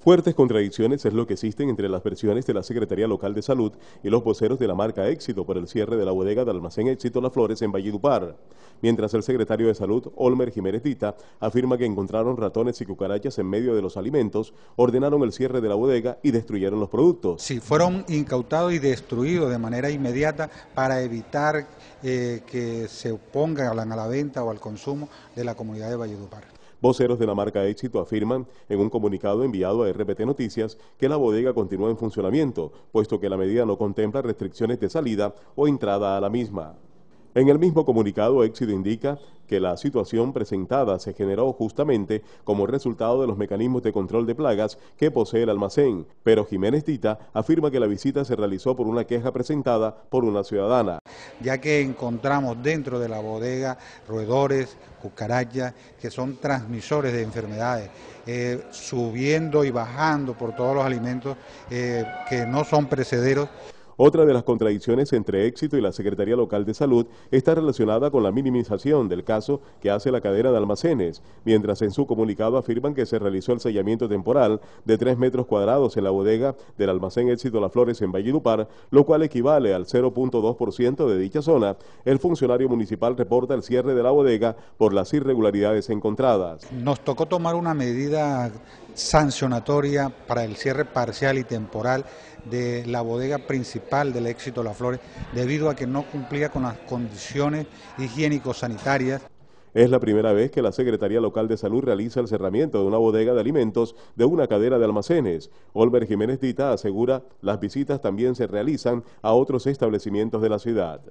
Fuertes contradicciones es lo que existen entre las versiones de la Secretaría Local de Salud y los voceros de la marca Éxito por el cierre de la bodega de almacén Éxito Las Flores en Valledupar, mientras el secretario de Salud, Olmer Jiménez Dita, afirma que encontraron ratones y cucarachas en medio de los alimentos, ordenaron el cierre de la bodega y destruyeron los productos. Sí, fueron incautados y destruidos de manera inmediata para evitar eh, que se pongan a la venta o al consumo de la comunidad de Valledupar. Voceros de la marca Éxito afirman en un comunicado enviado a RPT Noticias que la bodega continúa en funcionamiento, puesto que la medida no contempla restricciones de salida o entrada a la misma. En el mismo comunicado, Éxito indica que la situación presentada se generó justamente como resultado de los mecanismos de control de plagas que posee el almacén, pero Jiménez Tita afirma que la visita se realizó por una queja presentada por una ciudadana. Ya que encontramos dentro de la bodega roedores, cucarachas, que son transmisores de enfermedades, eh, subiendo y bajando por todos los alimentos eh, que no son precederos. Otra de las contradicciones entre Éxito y la Secretaría Local de Salud está relacionada con la minimización del caso que hace la cadera de almacenes, mientras en su comunicado afirman que se realizó el sellamiento temporal de 3 metros cuadrados en la bodega del almacén Éxito Las Flores en Valledupar, lo cual equivale al 0.2% de dicha zona. El funcionario municipal reporta el cierre de la bodega por las irregularidades encontradas. Nos tocó tomar una medida sancionatoria para el cierre parcial y temporal de la bodega principal del éxito Las Flores debido a que no cumplía con las condiciones higiénico-sanitarias. Es la primera vez que la Secretaría Local de Salud realiza el cerramiento de una bodega de alimentos de una cadera de almacenes. Olver Jiménez Dita asegura las visitas también se realizan a otros establecimientos de la ciudad.